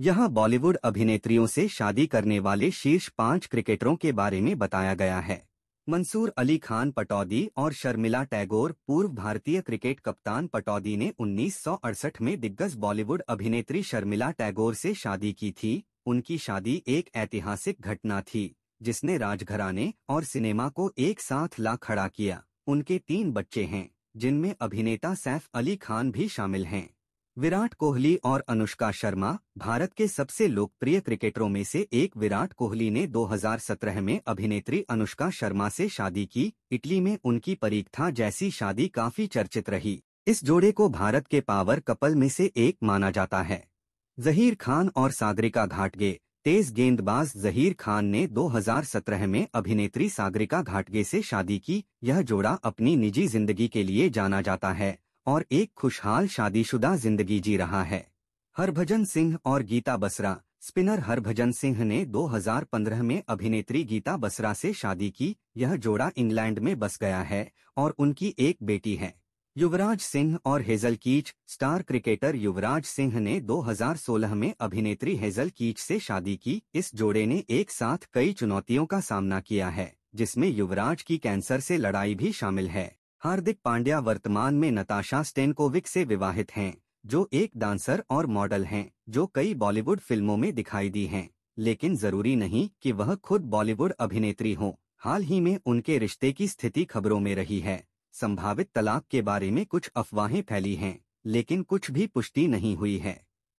यहां बॉलीवुड अभिनेत्रियों से शादी करने वाले शीर्ष पांच क्रिकेटरों के बारे में बताया गया है मंसूर अली खान पटौदी और शर्मिला टैगोर पूर्व भारतीय क्रिकेट कप्तान पटौदी ने उन्नीस में दिग्गज बॉलीवुड अभिनेत्री शर्मिला टैगोर से शादी की थी उनकी शादी एक ऐतिहासिक घटना थी जिसने राजघराने और सिनेमा को एक साथ ला खड़ा किया उनके तीन बच्चे हैं जिनमें अभिनेता सैफ अली खान भी शामिल हैं विराट कोहली और अनुष्का शर्मा भारत के सबसे लोकप्रिय क्रिकेटरों में से एक विराट कोहली ने 2017 में अभिनेत्री अनुष्का शर्मा से शादी की इटली में उनकी परीक्षा जैसी शादी काफी चर्चित रही इस जोड़े को भारत के पावर कपल में से एक माना जाता है जहीर खान और सागरिका घाटगे तेज गेंदबाज जहीर खान ने 2017 में अभिनेत्री सागरिका घाटगे से शादी की यह जोड़ा अपनी निजी जिंदगी के लिए जाना जाता है और एक खुशहाल शादीशुदा जिंदगी जी रहा है हरभजन सिंह और गीता बसरा स्पिनर हरभजन सिंह ने 2015 में अभिनेत्री गीता बसरा से शादी की यह जोड़ा इंग्लैंड में बस गया है और उनकी एक बेटी है युवराज सिंह और हेजल कीच स्टार क्रिकेटर युवराज सिंह ने 2016 में अभिनेत्री हेजल कीच से शादी की इस जोड़े ने एक साथ कई चुनौतियों का सामना किया है जिसमें युवराज की कैंसर से लड़ाई भी शामिल है हार्दिक पांड्या वर्तमान में नताशा स्टेनकोविक से विवाहित हैं जो एक डांसर और मॉडल हैं जो कई बॉलीवुड फिल्मों में दिखाई दी हैं लेकिन जरूरी नहीं कि वह खुद बॉलीवुड अभिनेत्री हों हाल ही में उनके रिश्ते की स्थिति खबरों में रही है संभावित तलाक के बारे में कुछ अफवाहें फैली हैं लेकिन कुछ भी पुष्टि नहीं हुई है